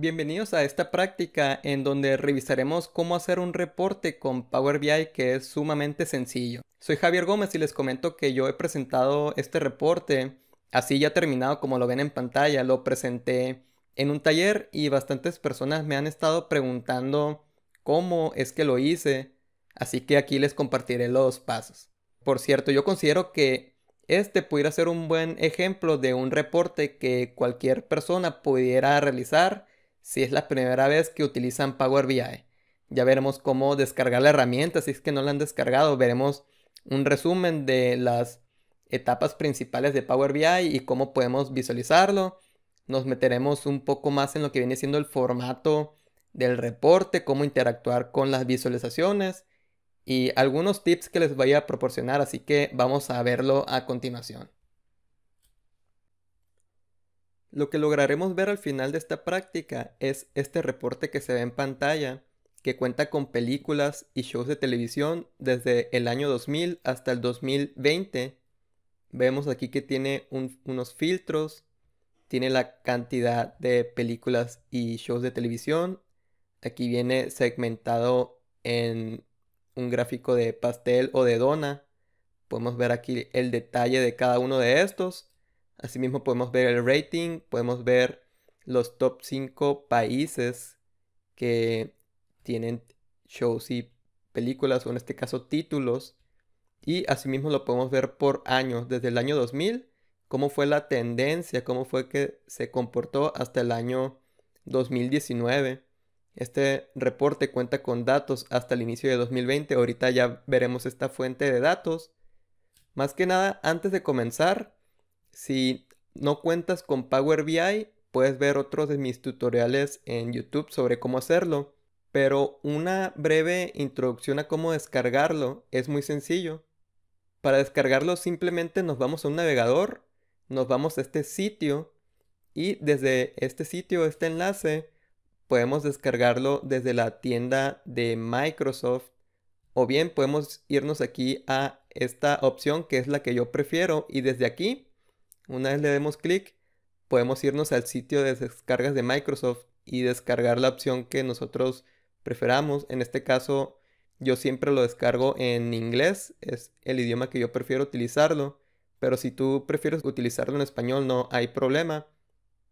Bienvenidos a esta práctica en donde revisaremos cómo hacer un reporte con Power BI que es sumamente sencillo. Soy Javier Gómez y les comento que yo he presentado este reporte así ya terminado como lo ven en pantalla. Lo presenté en un taller y bastantes personas me han estado preguntando cómo es que lo hice, así que aquí les compartiré los pasos. Por cierto, yo considero que este pudiera ser un buen ejemplo de un reporte que cualquier persona pudiera realizar si es la primera vez que utilizan Power BI. Ya veremos cómo descargar la herramienta, si es que no la han descargado, veremos un resumen de las etapas principales de Power BI y cómo podemos visualizarlo. Nos meteremos un poco más en lo que viene siendo el formato del reporte, cómo interactuar con las visualizaciones y algunos tips que les voy a proporcionar, así que vamos a verlo a continuación. Lo que lograremos ver al final de esta práctica es este reporte que se ve en pantalla, que cuenta con películas y shows de televisión desde el año 2000 hasta el 2020. Vemos aquí que tiene unos filtros, tiene la cantidad de películas y shows de televisión. Aquí viene segmentado en un gráfico de pastel o de dona. Podemos ver aquí el detalle de cada uno de estos Asimismo podemos ver el rating, podemos ver los top 5 países que tienen shows y películas o en este caso títulos. Y asimismo lo podemos ver por años, desde el año 2000, cómo fue la tendencia, cómo fue que se comportó hasta el año 2019. Este reporte cuenta con datos hasta el inicio de 2020. Ahorita ya veremos esta fuente de datos. Más que nada, antes de comenzar, si no cuentas con Power BI, puedes ver otros de mis tutoriales en YouTube sobre cómo hacerlo, pero una breve introducción a cómo descargarlo es muy sencillo. Para descargarlo simplemente nos vamos a un navegador, nos vamos a este sitio y desde este sitio, este enlace, podemos descargarlo desde la tienda de Microsoft o bien podemos irnos aquí a esta opción que es la que yo prefiero y desde aquí una vez le demos clic, podemos irnos al sitio de descargas de Microsoft y descargar la opción que nosotros preferamos. En este caso, yo siempre lo descargo en inglés, es el idioma que yo prefiero utilizarlo, pero si tú prefieres utilizarlo en español no hay problema.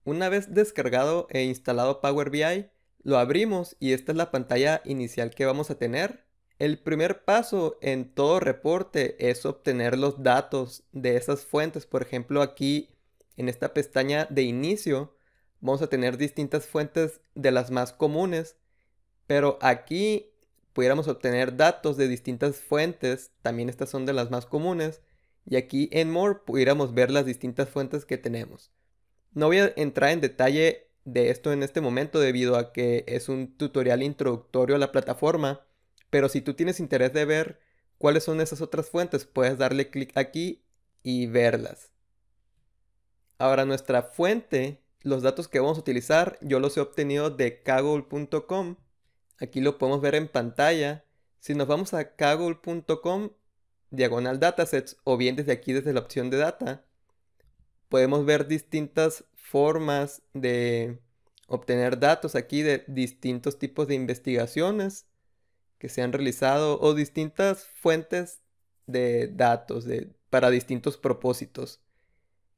Una vez descargado e instalado Power BI, lo abrimos y esta es la pantalla inicial que vamos a tener. El primer paso en todo reporte es obtener los datos de esas fuentes. Por ejemplo, aquí en esta pestaña de inicio vamos a tener distintas fuentes de las más comunes, pero aquí pudiéramos obtener datos de distintas fuentes, también estas son de las más comunes, y aquí en More pudiéramos ver las distintas fuentes que tenemos. No voy a entrar en detalle de esto en este momento debido a que es un tutorial introductorio a la plataforma, pero si tú tienes interés de ver cuáles son esas otras fuentes, puedes darle clic aquí y verlas. Ahora nuestra fuente, los datos que vamos a utilizar, yo los he obtenido de kaggle.com. Aquí lo podemos ver en pantalla. Si nos vamos a kaggle.com, diagonal datasets, o bien desde aquí, desde la opción de data, podemos ver distintas formas de obtener datos aquí de distintos tipos de investigaciones que se han realizado o distintas fuentes de datos de, para distintos propósitos.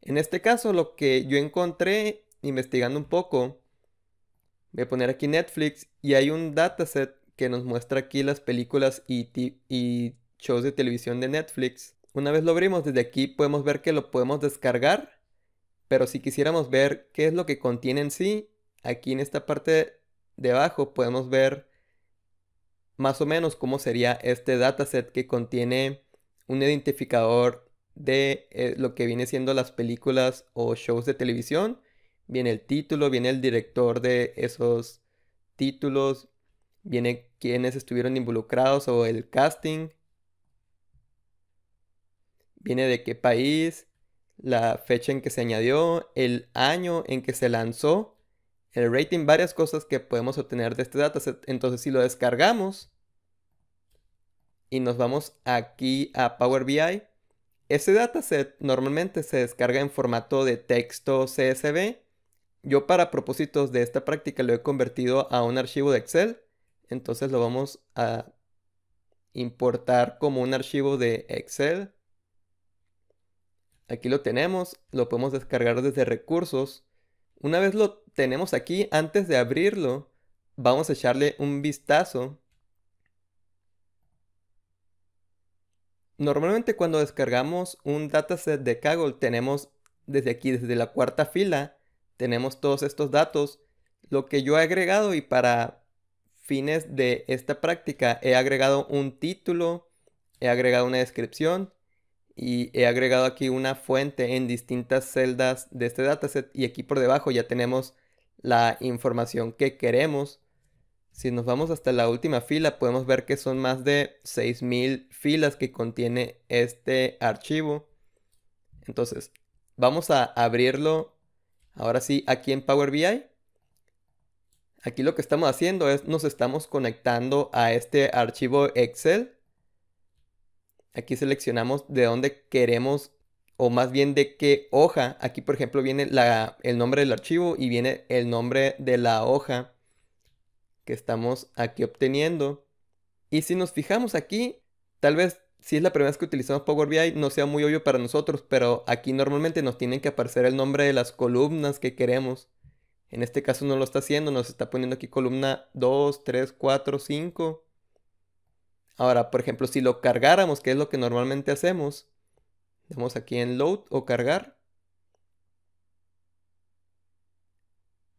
En este caso, lo que yo encontré investigando un poco, voy a poner aquí Netflix y hay un dataset que nos muestra aquí las películas y, y shows de televisión de Netflix. Una vez lo abrimos desde aquí podemos ver que lo podemos descargar, pero si quisiéramos ver qué es lo que contiene en sí, aquí en esta parte de abajo podemos ver más o menos cómo sería este dataset que contiene un identificador de eh, lo que viene siendo las películas o shows de televisión. Viene el título, viene el director de esos títulos, viene quienes estuvieron involucrados o el casting, viene de qué país, la fecha en que se añadió, el año en que se lanzó el rating, varias cosas que podemos obtener de este dataset. Entonces, si lo descargamos y nos vamos aquí a Power BI, ese dataset normalmente se descarga en formato de texto CSV. Yo para propósitos de esta práctica lo he convertido a un archivo de Excel. Entonces lo vamos a importar como un archivo de Excel. Aquí lo tenemos, lo podemos descargar desde recursos. Una vez lo tenemos aquí, antes de abrirlo, vamos a echarle un vistazo. Normalmente cuando descargamos un dataset de Kaggle tenemos desde aquí, desde la cuarta fila, tenemos todos estos datos. Lo que yo he agregado y para fines de esta práctica he agregado un título, he agregado una descripción y he agregado aquí una fuente en distintas celdas de este dataset y aquí por debajo ya tenemos la información que queremos. Si nos vamos hasta la última fila, podemos ver que son más de 6.000 filas que contiene este archivo. Entonces, vamos a abrirlo ahora sí aquí en Power BI. Aquí lo que estamos haciendo es nos estamos conectando a este archivo Excel. Aquí seleccionamos de dónde queremos o más bien de qué hoja. Aquí, por ejemplo, viene la, el nombre del archivo y viene el nombre de la hoja que estamos aquí obteniendo. Y si nos fijamos aquí, tal vez si es la primera vez que utilizamos Power BI no sea muy obvio para nosotros, pero aquí normalmente nos tienen que aparecer el nombre de las columnas que queremos. En este caso no lo está haciendo, nos está poniendo aquí columna 2, 3, 4, 5. Ahora, por ejemplo, si lo cargáramos, que es lo que normalmente hacemos, Damos aquí en load o cargar.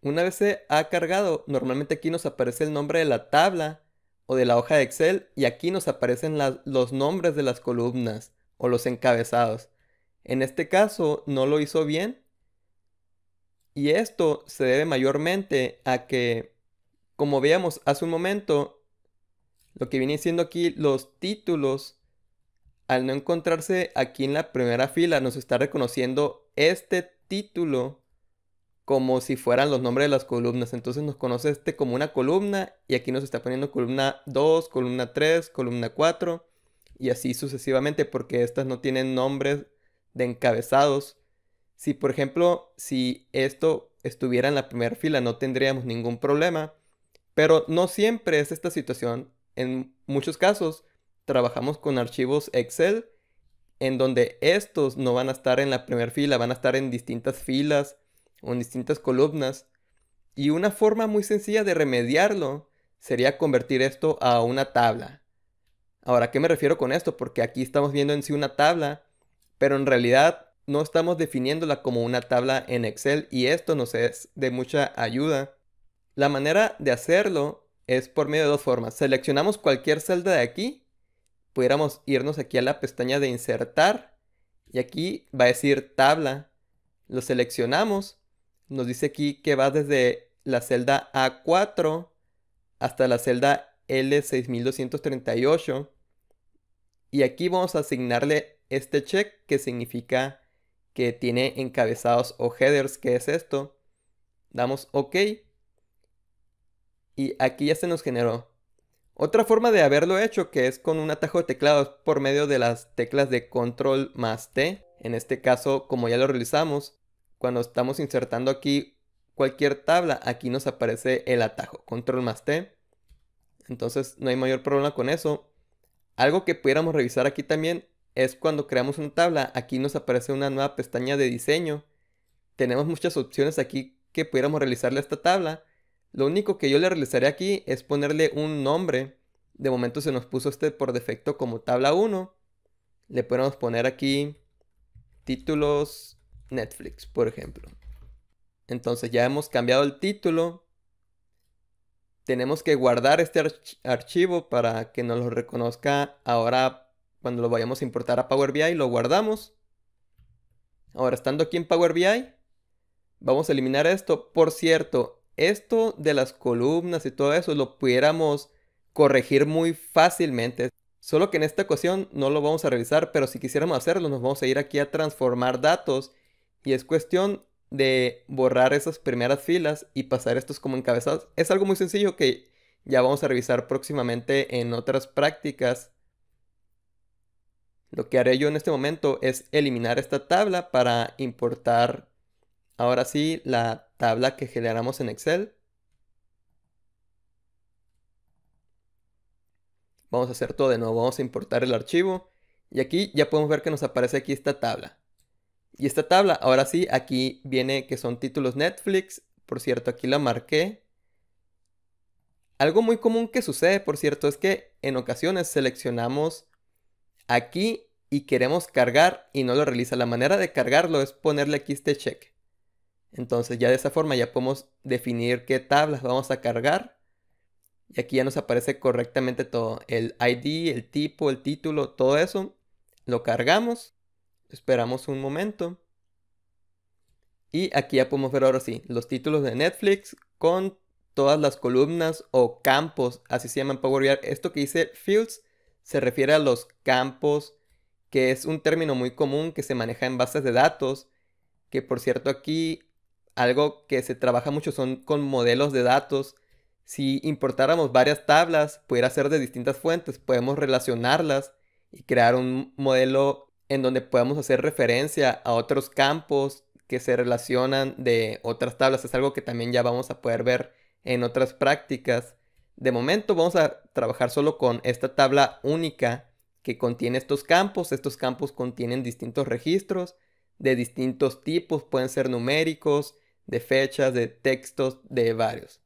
Una vez se ha cargado, normalmente aquí nos aparece el nombre de la tabla o de la hoja de Excel y aquí nos aparecen los nombres de las columnas o los encabezados. En este caso no lo hizo bien y esto se debe mayormente a que, como veíamos hace un momento, lo que viene siendo aquí los títulos al no encontrarse aquí en la primera fila, nos está reconociendo este título como si fueran los nombres de las columnas. Entonces nos conoce este como una columna y aquí nos está poniendo columna 2, columna 3, columna 4 y así sucesivamente porque estas no tienen nombres de encabezados. Si por ejemplo, si esto estuviera en la primera fila no tendríamos ningún problema, pero no siempre es esta situación. En muchos casos trabajamos con archivos Excel en donde estos no van a estar en la primera fila, van a estar en distintas filas o en distintas columnas. Y una forma muy sencilla de remediarlo sería convertir esto a una tabla. Ahora, ¿qué me refiero con esto? Porque aquí estamos viendo en sí una tabla, pero en realidad no estamos definiéndola como una tabla en Excel y esto nos es de mucha ayuda. La manera de hacerlo es por medio de dos formas. Seleccionamos cualquier celda de aquí pudiéramos irnos aquí a la pestaña de insertar y aquí va a decir tabla. Lo seleccionamos. Nos dice aquí que va desde la celda A4 hasta la celda L6238. Y aquí vamos a asignarle este check que significa que tiene encabezados o headers, que es esto. Damos OK. Y aquí ya se nos generó. Otra forma de haberlo hecho que es con un atajo de teclado por medio de las teclas de control más T. En este caso, como ya lo realizamos, cuando estamos insertando aquí cualquier tabla, aquí nos aparece el atajo, control más T. Entonces no hay mayor problema con eso. Algo que pudiéramos revisar aquí también es cuando creamos una tabla, aquí nos aparece una nueva pestaña de diseño. Tenemos muchas opciones aquí que pudiéramos realizarle a esta tabla lo único que yo le realizaré aquí es ponerle un nombre. De momento se nos puso este por defecto como tabla 1. Le podemos poner aquí títulos Netflix, por ejemplo. Entonces ya hemos cambiado el título. Tenemos que guardar este archivo para que nos lo reconozca ahora cuando lo vayamos a importar a Power BI. Lo guardamos. Ahora estando aquí en Power BI, vamos a eliminar esto. Por cierto, esto de las columnas y todo eso lo pudiéramos corregir muy fácilmente. Solo que en esta ocasión no lo vamos a revisar, pero si quisiéramos hacerlo nos vamos a ir aquí a transformar datos y es cuestión de borrar esas primeras filas y pasar estos como encabezados. Es algo muy sencillo que ya vamos a revisar próximamente en otras prácticas. Lo que haré yo en este momento es eliminar esta tabla para importar ahora sí la tabla que generamos en Excel. Vamos a hacer todo de nuevo, vamos a importar el archivo. Y aquí ya podemos ver que nos aparece aquí esta tabla. Y esta tabla, ahora sí, aquí viene que son títulos Netflix. Por cierto, aquí la marqué. Algo muy común que sucede, por cierto, es que en ocasiones seleccionamos aquí y queremos cargar y no lo realiza. La manera de cargarlo es ponerle aquí este check. Entonces ya de esa forma ya podemos definir qué tablas vamos a cargar. Y aquí ya nos aparece correctamente todo. El ID, el tipo, el título, todo eso. Lo cargamos. Esperamos un momento. Y aquí ya podemos ver ahora sí los títulos de Netflix con todas las columnas o campos, así se llama en Power BI. Esto que dice fields se refiere a los campos, que es un término muy común que se maneja en bases de datos, que por cierto aquí algo que se trabaja mucho son con modelos de datos. Si importáramos varias tablas, pudiera ser de distintas fuentes, podemos relacionarlas y crear un modelo en donde podamos hacer referencia a otros campos que se relacionan de otras tablas. Es algo que también ya vamos a poder ver en otras prácticas. De momento vamos a trabajar solo con esta tabla única que contiene estos campos. Estos campos contienen distintos registros de distintos tipos, pueden ser numéricos, de fechas, de textos, de varios.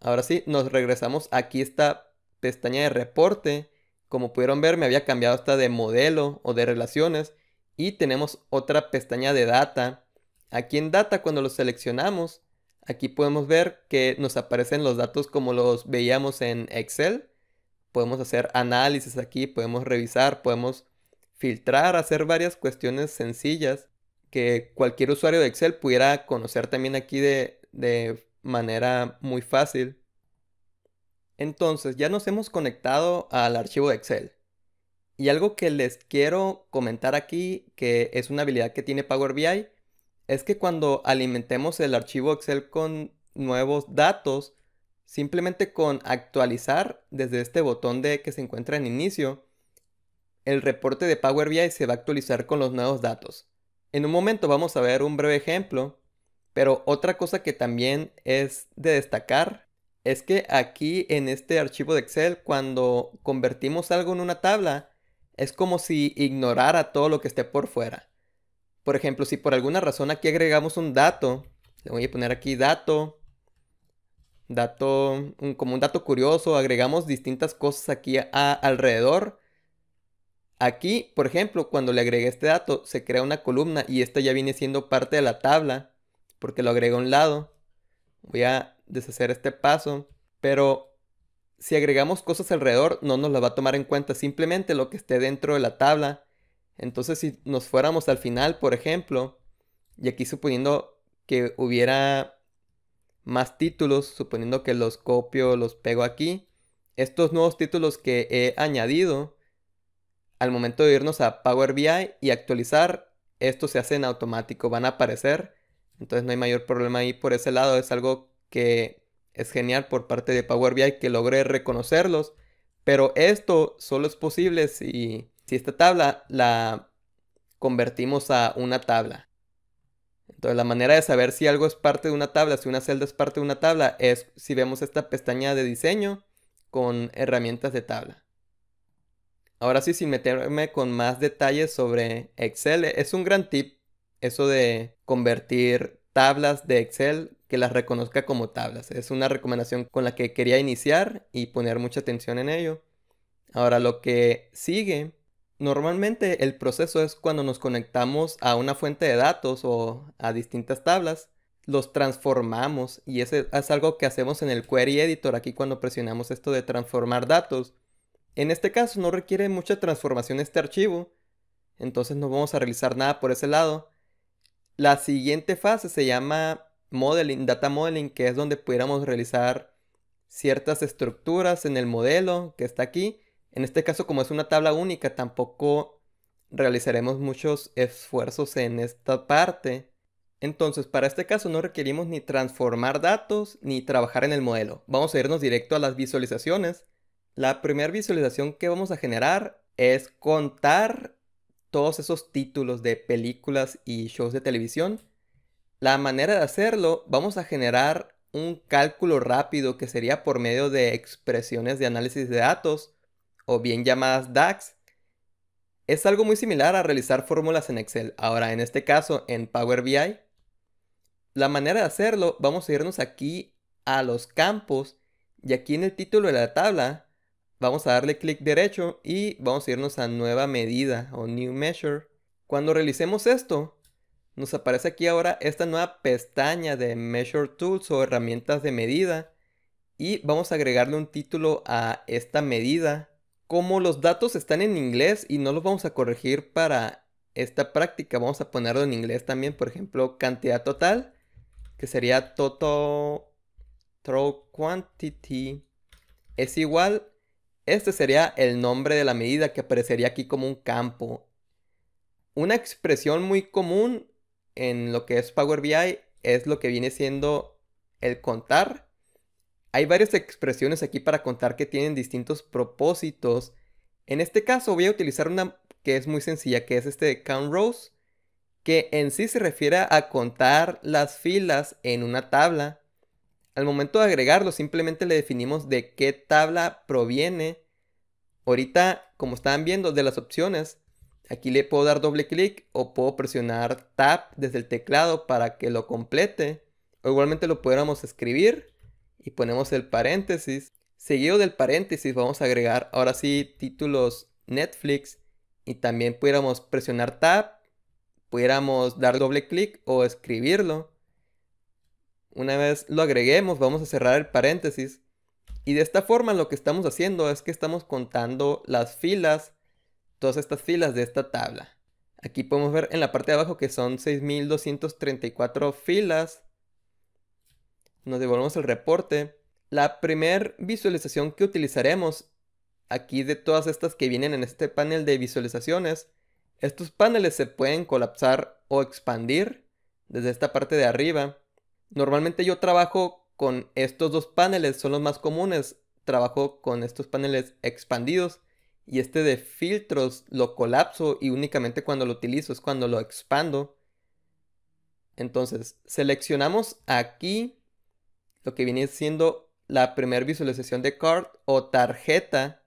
Ahora sí, nos regresamos aquí esta pestaña de reporte. Como pudieron ver, me había cambiado hasta de modelo o de relaciones. Y tenemos otra pestaña de data. Aquí en data, cuando lo seleccionamos, aquí podemos ver que nos aparecen los datos como los veíamos en Excel. Podemos hacer análisis aquí, podemos revisar, podemos filtrar, hacer varias cuestiones sencillas que cualquier usuario de Excel pudiera conocer también aquí de, manera muy fácil. Entonces, ya nos hemos conectado al archivo de Excel. Y algo que les quiero comentar aquí, que es una habilidad que tiene Power BI, es que cuando alimentemos el archivo Excel con nuevos datos, simplemente con actualizar desde este botón de que se encuentra en inicio, el reporte de Power BI se va a actualizar con los nuevos datos. En un momento vamos a ver un breve ejemplo, pero otra cosa que también es de destacar es que aquí en este archivo de Excel cuando convertimos algo en una tabla es como si ignorara todo lo que esté por fuera. Por ejemplo, si por alguna razón aquí agregamos un dato, le voy a poner aquí dato, dato, como un dato curioso, agregamos distintas cosas aquí alrededor, Aquí, por ejemplo, cuando le agregué este dato, se crea una columna y esta ya viene siendo parte de la tabla, porque lo agregué a un lado. Voy a deshacer este paso, pero si agregamos cosas alrededor, no nos la va a tomar en cuenta, simplemente lo que esté dentro de la tabla. Entonces, si nos fuéramos al final, por ejemplo, y aquí suponiendo que hubiera más títulos, suponiendo que los copio, los pego aquí, estos nuevos títulos que he añadido, al momento de irnos a Power BI y actualizar, esto se hace en automático, van a aparecer. Entonces no hay mayor problema ahí por ese lado. Es algo que es genial por parte de Power BI que logre reconocerlos. Pero esto solo es posible si, si esta tabla la convertimos a una tabla. Entonces la manera de saber si algo es parte de una tabla, si una celda es parte de una tabla, es si vemos esta pestaña de diseño con herramientas de tabla. Ahora sí, sin meterme con más detalles sobre Excel, e-, es un gran tip eso de convertir tablas de Excel que las reconozca como tablas. Es una recomendación con la que quería iniciar y poner mucha atención en ello. Ahora lo que sigue, normalmente el proceso es cuando nos conectamos a una fuente de datos o a distintas tablas, los transformamos y ese es algo que hacemos en el query editor aquí cuando presionamos esto de transformar datos. En este caso no requiere mucha transformación este archivo, entonces no vamos a realizar nada por ese lado. La siguiente fase se llama modeling, data modeling, que es donde pudiéramos realizar ciertas estructuras en el modelo que está aquí. En este caso, como es una tabla única, tampoco realizaremos muchos esfuerzos en esta parte. Entonces, para este caso no requerimos ni transformar datos ni trabajar en el modelo. Vamos a irnos directo a las visualizaciones. La primera visualización que vamos a generar es contar todos esos títulos de películas y shows de televisión. La manera de hacerlo, vamos a generar un cálculo rápido que sería por medio de expresiones de análisis de datos o bien llamadas DAX. Es algo muy similar a realizar fórmulas en Excel, ahora en este caso en Power BI. La manera de hacerlo, vamos a irnos aquí a los campos y aquí en el título de la tabla Vamos a darle clic derecho y vamos a irnos a nueva medida o new measure. Cuando realicemos esto, nos aparece aquí ahora esta nueva pestaña de Measure Tools o herramientas de medida y vamos a agregarle un título a esta medida. Como los datos están en inglés y no los vamos a corregir para esta práctica, vamos a ponerlo en inglés también, por ejemplo, cantidad total, que sería total throw quantity es igual este sería el nombre de la medida que aparecería aquí como un campo. Una expresión muy común en lo que es Power BI es lo que viene siendo el contar. Hay varias expresiones aquí para contar que tienen distintos propósitos. En este caso voy a utilizar una que es muy sencilla, que es este de count rows, que en sí se refiere a contar las filas en una tabla. Al momento de agregarlo, simplemente le definimos de qué tabla proviene. Ahorita, como estaban viendo, de las opciones, aquí le puedo dar doble clic o puedo presionar Tab desde el teclado para que lo complete. O igualmente lo pudiéramos escribir y ponemos el paréntesis. Seguido del paréntesis vamos a agregar ahora sí títulos Netflix y también pudiéramos presionar Tab, pudiéramos dar doble clic o escribirlo. Una vez lo agreguemos, vamos a cerrar el paréntesis. Y de esta forma lo que estamos haciendo es que estamos contando las filas, todas estas filas de esta tabla. Aquí podemos ver en la parte de abajo que son 6.234 filas. Nos devolvemos el reporte. La primer visualización que utilizaremos aquí de todas estas que vienen en este panel de visualizaciones, estos paneles se pueden colapsar o expandir desde esta parte de arriba. Normalmente yo trabajo con estos dos paneles, son los más comunes. Trabajo con estos paneles expandidos y este de filtros lo colapso y únicamente cuando lo utilizo es cuando lo expando. Entonces, seleccionamos aquí lo que viene siendo la primera visualización de card o tarjeta.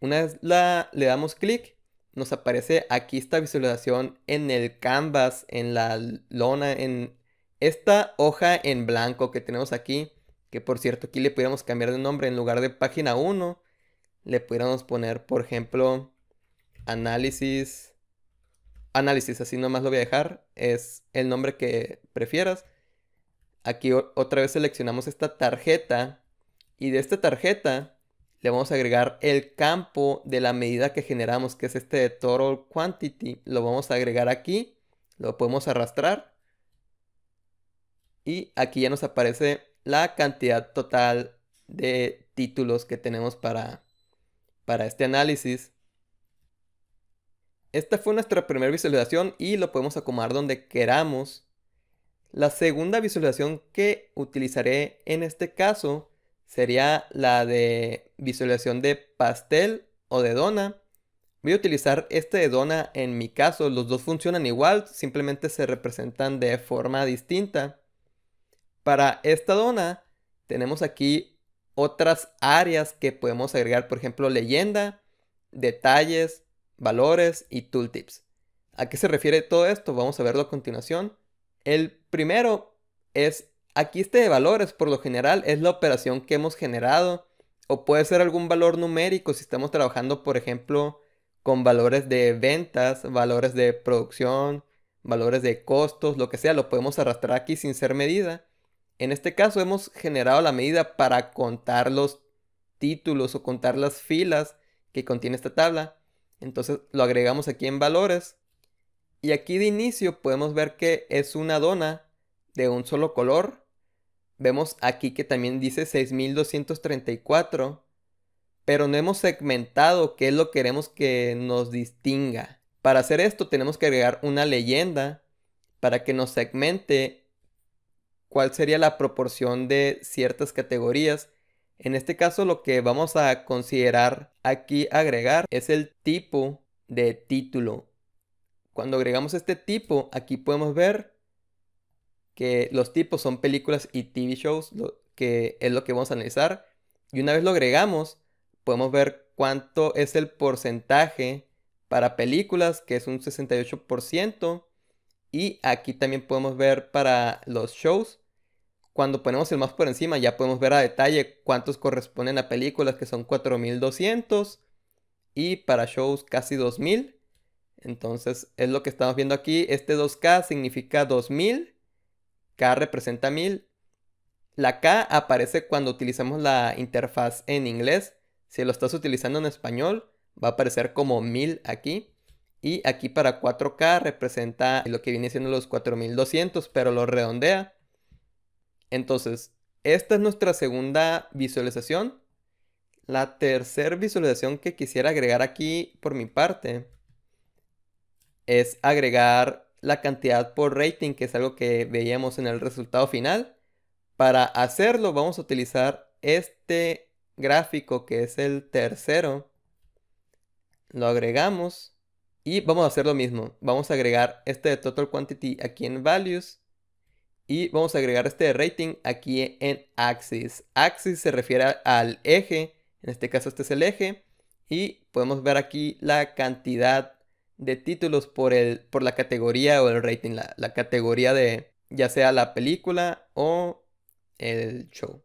Una vez la, le damos clic, nos aparece aquí esta visualización en el canvas, en la lona, en esta hoja en blanco que tenemos aquí, que por cierto aquí le pudiéramos cambiar de nombre, en lugar de página 1, le pudiéramos poner, por ejemplo, análisis. Análisis, así nomás lo voy a dejar, es el nombre que prefieras. Aquí otra vez seleccionamos esta tarjeta y de esta tarjeta le vamos a agregar el campo de la medida que generamos, que es este de total quantity. Lo vamos a agregar aquí, lo podemos arrastrar y aquí ya nos aparece la cantidad total de títulos que tenemos para, este análisis. Esta fue nuestra primera visualización y lo podemos acomodar donde queramos. La segunda visualización que utilizaré en este caso sería la de visualización de pastel o de dona. Voy a utilizar este de dona en mi caso. Los dos funcionan igual, simplemente se representan de forma distinta. Para esta dona tenemos aquí otras áreas que podemos agregar, por ejemplo, leyenda, detalles, valores y tooltips. ¿A qué se refiere todo esto? Vamos a verlo a continuación. El primero es, aquí este de valores por lo general es la operación que hemos generado o puede ser algún valor numérico si estamos trabajando, por ejemplo, con valores de ventas, valores de producción, valores de costos, lo que sea, lo podemos arrastrar aquí sin ser medida. En este caso hemos generado la medida para contar los títulos o contar las filas que contiene esta tabla. Entonces lo agregamos aquí en valores. Y aquí de inicio podemos ver que es una dona de un solo color. Vemos aquí que también dice 6234. Pero no hemos segmentado qué es lo que queremos que nos distinga. Para hacer esto tenemos que agregar una leyenda para que nos segmente cuál sería la proporción de ciertas categorías. En este caso lo que vamos a considerar aquí agregar es el tipo de título. Cuando agregamos este tipo, aquí podemos ver que los tipos son películas y TV shows, que es lo que vamos a analizar. Y una vez lo agregamos, podemos ver cuánto es el porcentaje para películas, que es un 68%. Y aquí también podemos ver para los shows, cuando ponemos el más por encima ya podemos ver a detalle cuántos corresponden a películas que son 4200 y para shows casi 2000. Entonces es lo que estamos viendo aquí. Este 2K significa 2000. K representa 1000. La K aparece cuando utilizamos la interfaz en inglés. Si lo estás utilizando en español va a aparecer como 1000 aquí. Y aquí para 4K representa lo que viene siendo los 4200, pero lo redondea. Entonces, esta es nuestra segunda visualización. La tercera visualización que quisiera agregar aquí por mi parte es agregar la cantidad por rating, que es algo que veíamos en el resultado final. Para hacerlo vamos a utilizar este gráfico que es el tercero. Lo agregamos y vamos a hacer lo mismo. Vamos a agregar este de total quantity aquí en values y vamos a agregar este rating aquí en axis. Axis se refiere al eje, en este caso este es el eje. Y podemos ver aquí la cantidad de títulos por, el, por la categoría o el rating, la, categoría de ya sea la película o el show.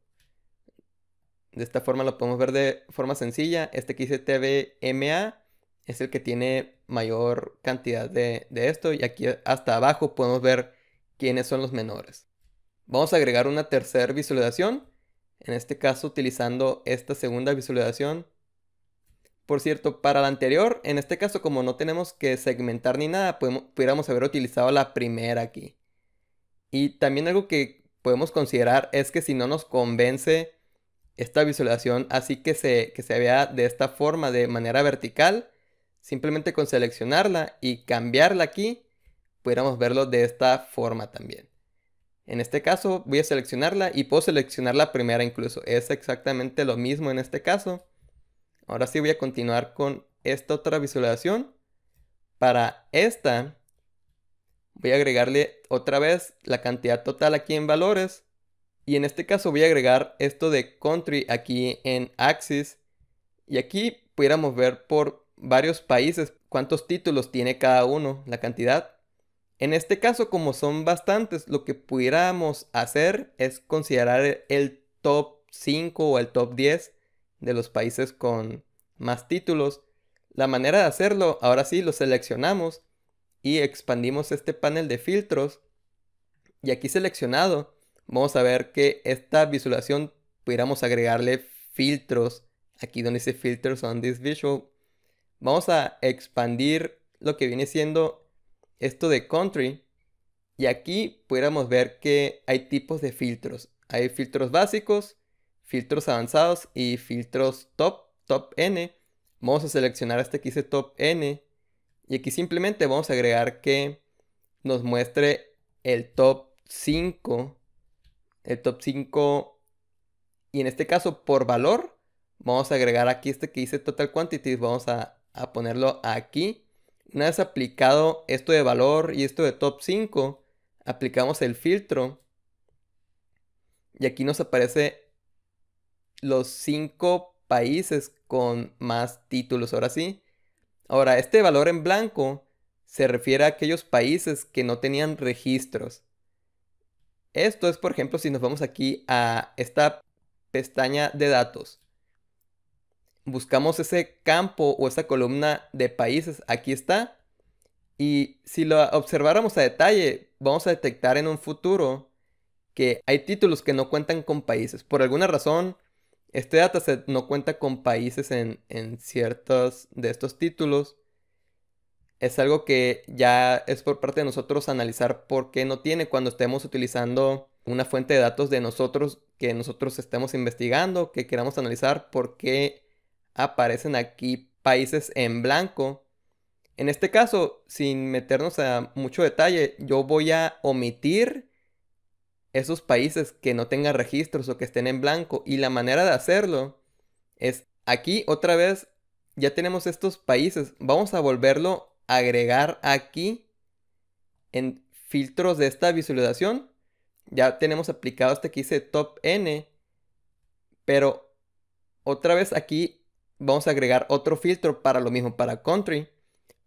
De esta forma lo podemos ver de forma sencilla. Este que es el que tiene mayor cantidad de, de esto. Y aquí hasta abajo podemos ver quiénes son los menores. Vamos a agregar una tercera visualización, en este caso utilizando esta segunda visualización. Por cierto, para la anterior, en este caso como no tenemos que segmentar ni nada, pudiéramos haber utilizado la primera aquí. Y también algo que podemos considerar es que si no nos convence esta visualización así que se, que se vea de esta forma, de manera vertical, simplemente con seleccionarla y cambiarla aquí, pudiéramos verlo de esta forma también. En este caso voy a seleccionarla y puedo seleccionar la primera incluso. Es exactamente lo mismo en este caso. Ahora sí voy a continuar con esta otra visualización. Para esta voy a agregarle otra vez la cantidad total aquí en valores. Y en este caso voy a agregar esto de country aquí en axis. Y aquí pudiéramos ver por varios países cuántos títulos tiene cada uno, la cantidad. En este caso, como son bastantes, lo que pudiéramos hacer es considerar el top 5 o el top 10 de los países con más títulos. La manera de hacerlo, ahora sí, lo seleccionamos y expandimos este panel de filtros. Y aquí seleccionado, vamos a ver que esta visualización pudiéramos agregarle filtros. Aquí donde dice filters on this visual. Vamos a expandir lo que viene siendo esto de country. Y aquí pudiéramos ver que hay tipos de filtros. Hay filtros básicos, filtros avanzados y filtros top, top N. Vamos a seleccionar este que dice top N. Y aquí simplemente vamos a agregar que nos muestre el top 5. El top 5. Y en este caso por valor. Vamos a agregar aquí este que dice total quantities. Vamos a, a ponerlo aquí una vez aplicado esto de valor y esto de top 5, aplicamos el filtro y aquí nos aparece los 5 países con más títulos. Ahora sí. Ahora, este valor en blanco se refiere a aquellos países que no tenían registros. Esto es, por ejemplo, si nos vamos aquí a esta pestaña de datos buscamos ese campo o esa columna de países, aquí está. Y si lo observáramos a detalle, vamos a detectar en un futuro que hay títulos que no cuentan con países. Por alguna razón, este dataset no cuenta con países en, en ciertos de estos títulos. Es algo que ya es por parte de nosotros analizar por qué no tiene cuando estemos utilizando una fuente de datos de nosotros que nosotros estemos investigando, que queramos analizar por qué aparecen aquí países en blanco. En este caso, sin meternos a mucho detalle, yo voy a omitir esos países que no tengan registros o que estén en blanco. Y la manera de hacerlo es aquí otra vez, ya tenemos estos países. Vamos a volverlo a agregar aquí en filtros de esta visualización. Ya tenemos aplicado este que dice top n. Pero otra vez aquí vamos a agregar otro filtro para lo mismo, para country.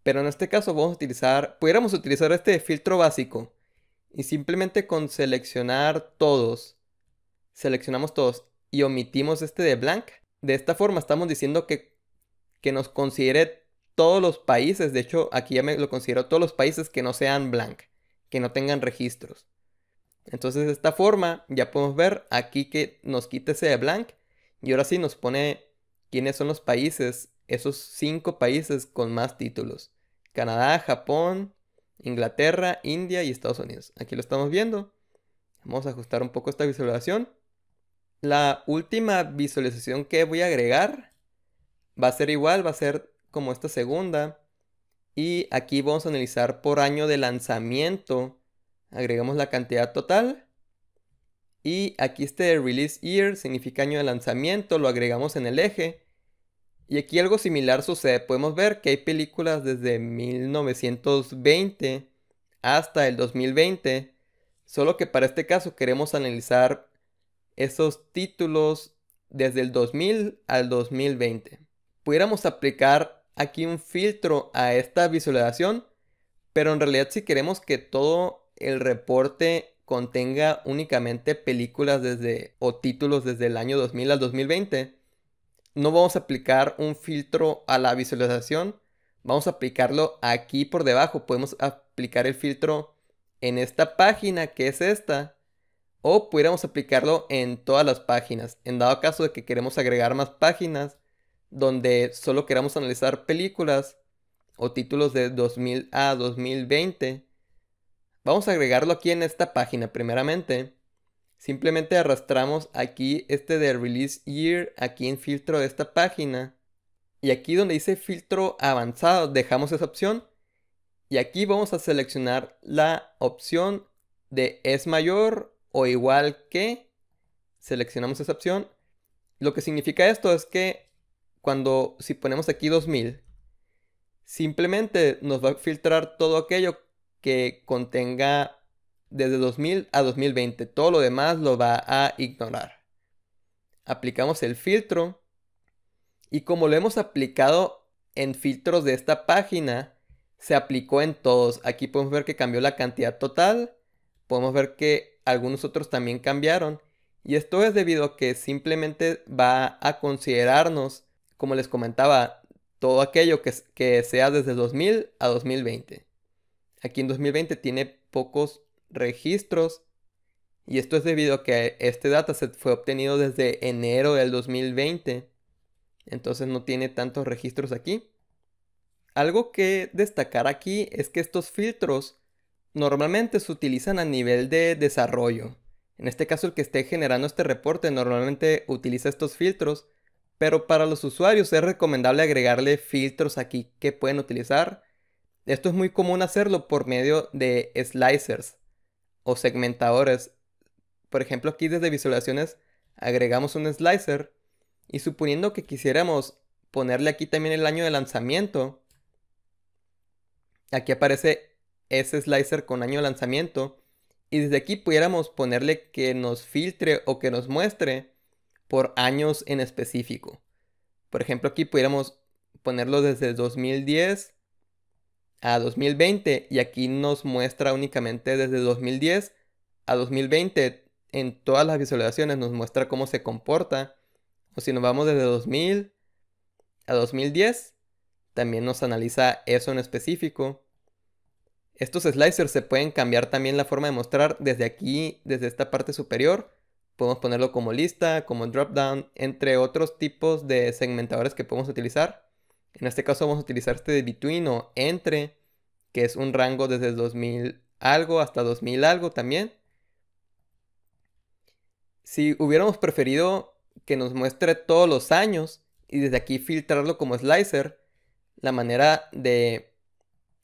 Pero en este caso vamos a utilizar, pudiéramos utilizar este filtro básico. Y simplemente con seleccionar todos, seleccionamos todos y omitimos este de blank. De esta forma estamos diciendo que, que nos considere todos los países. De hecho, aquí ya me lo considero todos los países que no sean blank, que no tengan registros. Entonces de esta forma ya podemos ver aquí que nos quita ese de blank. Y ahora sí nos pone quiénes son los países, esos cinco países con más títulos. Canadá, Japón, Inglaterra, India y Estados Unidos. Aquí lo estamos viendo. Vamos a ajustar un poco esta visualización. La última visualización que voy a agregar va a ser igual, va a ser como esta segunda. Y aquí vamos a analizar por año de lanzamiento. Agregamos la cantidad total. Y aquí este release year significa año de lanzamiento, lo agregamos en el eje. Y aquí algo similar sucede. Podemos ver que hay películas desde 1920 hasta el 2020. Solo que para este caso queremos analizar esos títulos desde el 2000 al 2020. Pudiéramos aplicar aquí un filtro a esta visualización, pero en realidad si queremos que todo el reporte contenga únicamente películas desde o títulos desde el año 2000 al 2020, no vamos a aplicar un filtro a la visualización, vamos a aplicarlo aquí por debajo. Podemos aplicar el filtro en esta página que es esta o pudiéramos aplicarlo en todas las páginas. En dado caso de que queremos agregar más páginas donde solo queramos analizar películas o títulos de 2000 a 2020, vamos a agregarlo aquí en esta página primeramente. Simplemente arrastramos aquí este de Release Year, aquí en filtro de esta página. Y aquí donde dice filtro avanzado, dejamos esa opción. Y aquí vamos a seleccionar la opción de es mayor o igual que. Seleccionamos esa opción. Lo que significa esto es que cuando, si ponemos aquí 2000, simplemente nos va a filtrar todo aquello que contenga desde 2000 a 2020. Todo lo demás lo va a ignorar. Aplicamos el filtro y como lo hemos aplicado en filtros de esta página, se aplicó en todos. Aquí podemos ver que cambió la cantidad total. Podemos ver que algunos otros también cambiaron. Y esto es debido a que simplemente va a considerarnos, como les comentaba, todo aquello que, que sea desde 2000 a 2020. Aquí en 2020 tiene pocos registros y esto es debido a que este dataset fue obtenido desde enero del 2020. Entonces no tiene tantos registros aquí. Algo que destacar aquí es que estos filtros normalmente se utilizan a nivel de desarrollo. En este caso el que esté generando este reporte normalmente utiliza estos filtros, pero para los usuarios es recomendable agregarle filtros aquí que pueden utilizar. Esto es muy común hacerlo por medio de slicers o segmentadores. Por ejemplo, aquí desde visualizaciones agregamos un slicer y suponiendo que quisiéramos ponerle aquí también el año de lanzamiento, aquí aparece ese slicer con año de lanzamiento y desde aquí pudiéramos ponerle que nos filtre o que nos muestre por años en específico. Por ejemplo, aquí pudiéramos ponerlo desde 2010 a 2020 y aquí nos muestra únicamente desde 2010 a 2020 en todas las visualizaciones nos muestra cómo se comporta. O si nos vamos desde 2000 a 2010, también nos analiza eso en específico. Estos slicers se pueden cambiar también la forma de mostrar desde aquí, desde esta parte superior. Podemos ponerlo como lista, como drop down, entre otros tipos de segmentadores que podemos utilizar. En este caso vamos a utilizar este de between o entre, que es un rango desde 2000 algo hasta 2000 algo también. Si hubiéramos preferido que nos muestre todos los años y desde aquí filtrarlo como slicer, la manera de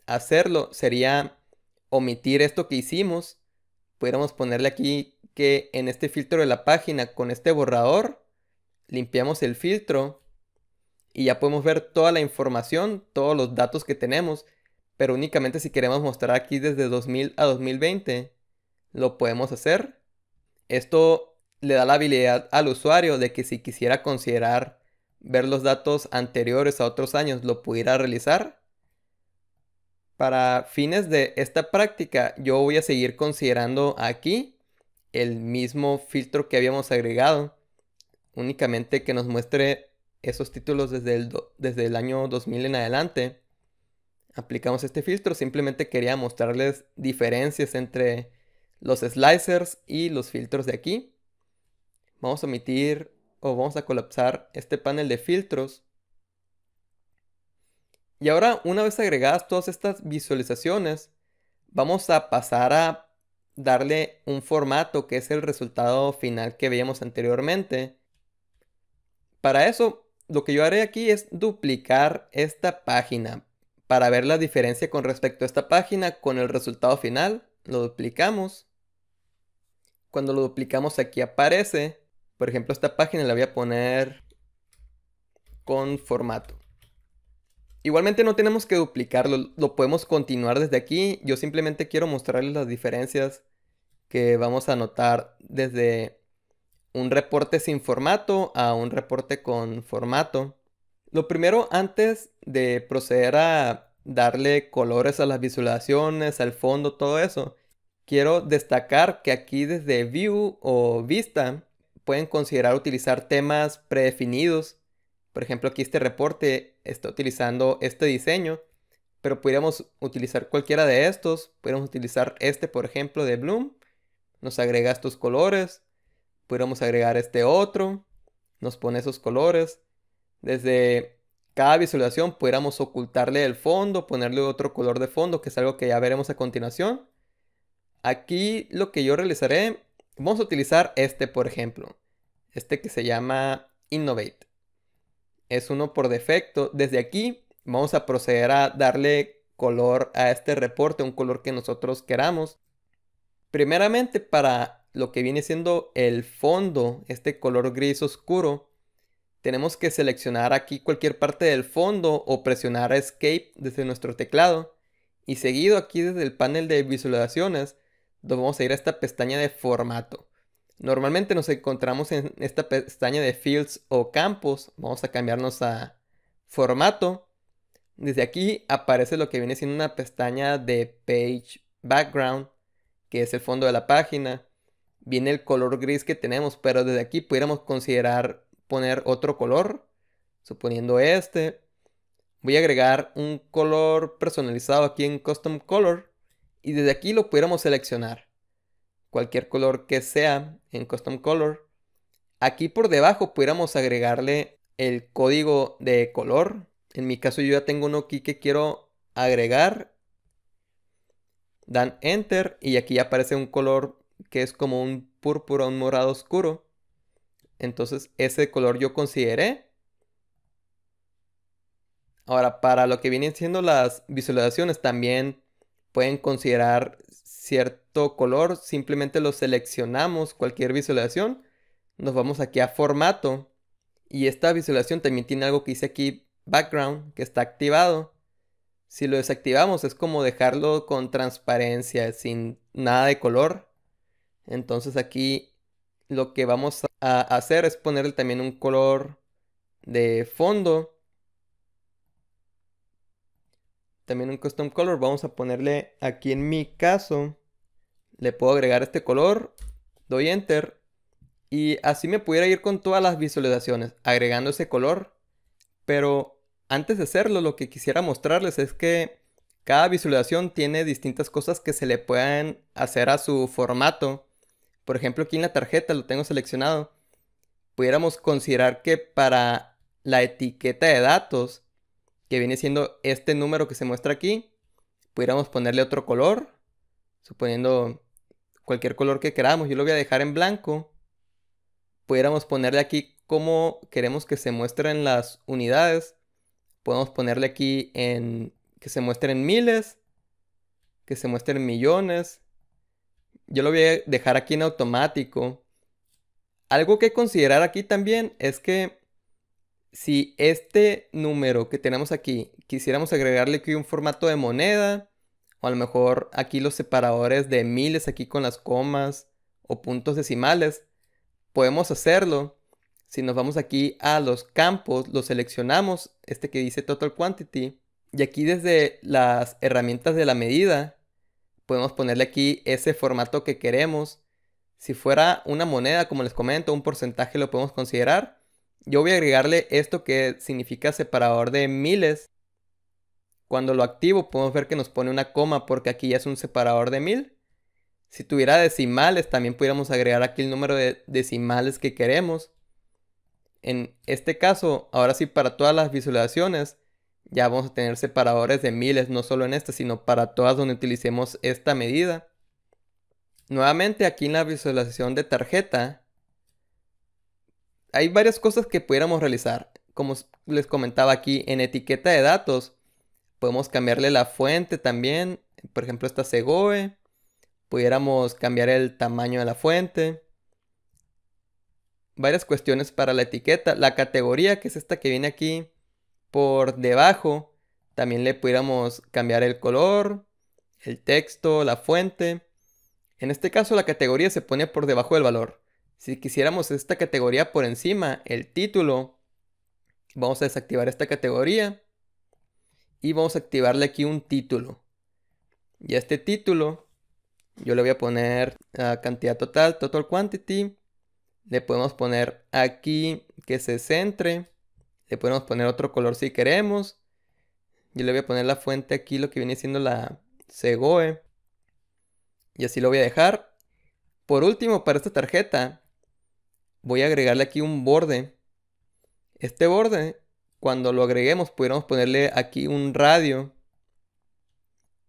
hacerlo sería omitir esto que hicimos. Pudiéramos ponerle aquí que en este filtro de la página con este borrador limpiamos el filtro y ya podemos ver toda la información, todos los datos que tenemos, pero únicamente si queremos mostrar aquí desde 2000 a 2020, lo podemos hacer. Esto le da la habilidad al usuario de que si quisiera considerar ver los datos anteriores a otros años, lo pudiera realizar. Para fines de esta práctica, yo voy a seguir considerando aquí el mismo filtro que habíamos agregado, únicamente que nos muestre esos títulos desde el, desde el año 2000 en adelante, aplicamos este filtro. Simplemente quería mostrarles diferencias entre los slicers y los filtros de aquí. Vamos a omitir o vamos a colapsar este panel de filtros. Y ahora, una vez agregadas todas estas visualizaciones, vamos a pasar a darle un formato que es el resultado final que veíamos anteriormente. Para eso lo que yo haré aquí es duplicar esta página para ver la diferencia con respecto a esta página con el resultado final. Lo duplicamos. Cuando lo duplicamos aquí aparece. Por ejemplo, esta página la voy a poner con formato. Igualmente no tenemos que duplicarlo, lo podemos continuar desde aquí. Yo simplemente quiero mostrarles las diferencias que vamos a notar desde un reporte sin formato a un reporte con formato. Lo primero antes de proceder a darle colores a las visualizaciones, al fondo, todo eso, quiero destacar que aquí desde View o Vista pueden considerar utilizar temas predefinidos. Por ejemplo, aquí este reporte está utilizando este diseño, pero pudiéramos utilizar cualquiera de estos. podríamos utilizar este, por ejemplo, de Bloom. Nos agrega estos colores pudiéramos agregar este otro, nos pone esos colores. Desde cada visualización pudiéramos ocultarle el fondo, ponerle otro color de fondo, que es algo que ya veremos a continuación. Aquí lo que yo realizaré, vamos a utilizar este por ejemplo, este que se llama Innovate. Es uno por defecto. Desde aquí vamos a proceder a darle color a este reporte, un color que nosotros queramos. Primeramente para lo que viene siendo el fondo, este color gris oscuro, tenemos que seleccionar aquí cualquier parte del fondo o presionar Escape desde nuestro teclado. Y seguido aquí desde el panel de visualizaciones, nos vamos a ir a esta pestaña de formato. Normalmente nos encontramos en esta pestaña de Fields o Campos. Vamos a cambiarnos a Formato. Desde aquí aparece lo que viene siendo una pestaña de Page Background, que es el fondo de la página viene el color gris que tenemos, pero desde aquí pudiéramos considerar poner otro color, suponiendo este. Voy a agregar un color personalizado aquí en Custom Color y desde aquí lo pudiéramos seleccionar. Cualquier color que sea en Custom Color. Aquí por debajo pudiéramos agregarle el código de color. En mi caso yo ya tengo uno aquí que quiero agregar. Dan Enter y aquí aparece un color que es como un púrpura, un morado oscuro. Entonces ese color yo consideré. Ahora, para lo que vienen siendo las visualizaciones, también pueden considerar cierto color. Simplemente lo seleccionamos, cualquier visualización. Nos vamos aquí a formato. Y esta visualización también tiene algo que dice aquí background, que está activado. Si lo desactivamos es como dejarlo con transparencia, sin nada de color. Entonces aquí lo que vamos a hacer es ponerle también un color de fondo. También un custom color. Vamos a ponerle aquí en mi caso. Le puedo agregar este color. Doy enter. Y así me pudiera ir con todas las visualizaciones. Agregando ese color. Pero antes de hacerlo lo que quisiera mostrarles es que cada visualización tiene distintas cosas que se le puedan hacer a su formato por ejemplo, aquí en la tarjeta lo tengo seleccionado, pudiéramos considerar que para la etiqueta de datos, que viene siendo este número que se muestra aquí, pudiéramos ponerle otro color, suponiendo cualquier color que queramos, yo lo voy a dejar en blanco, pudiéramos ponerle aquí cómo queremos que se muestren las unidades, podemos ponerle aquí en que se muestren miles, que se muestren millones, yo lo voy a dejar aquí en automático. Algo que considerar aquí también es que si este número que tenemos aquí quisiéramos agregarle aquí un formato de moneda, o a lo mejor aquí los separadores de miles aquí con las comas o puntos decimales, podemos hacerlo. Si nos vamos aquí a los campos, los seleccionamos, este que dice Total Quantity, y aquí desde las herramientas de la medida podemos ponerle aquí ese formato que queremos. Si fuera una moneda, como les comento, un porcentaje lo podemos considerar. Yo voy a agregarle esto que significa separador de miles. Cuando lo activo podemos ver que nos pone una coma porque aquí ya es un separador de mil. Si tuviera decimales también pudiéramos agregar aquí el número de decimales que queremos. En este caso, ahora sí para todas las visualizaciones, ya vamos a tener separadores de miles, no solo en esta, sino para todas donde utilicemos esta medida. Nuevamente aquí en la visualización de tarjeta, hay varias cosas que pudiéramos realizar. Como les comentaba aquí en etiqueta de datos, podemos cambiarle la fuente también. Por ejemplo, esta Segoe. Pudiéramos cambiar el tamaño de la fuente. Varias cuestiones para la etiqueta. La categoría, que es esta que viene aquí por debajo también le pudiéramos cambiar el color, el texto, la fuente. En este caso la categoría se pone por debajo del valor. Si quisiéramos esta categoría por encima, el título, vamos a desactivar esta categoría y vamos a activarle aquí un título. Y a este título yo le voy a poner ah, cantidad total, total quantity. Le podemos poner aquí que se centre le podemos poner otro color si queremos. Yo le voy a poner la fuente aquí, lo que viene siendo la Segoe. Y así lo voy a dejar. Por último, para esta tarjeta, voy a agregarle aquí un borde. Este borde, cuando lo agreguemos, pudiéramos ponerle aquí un radio.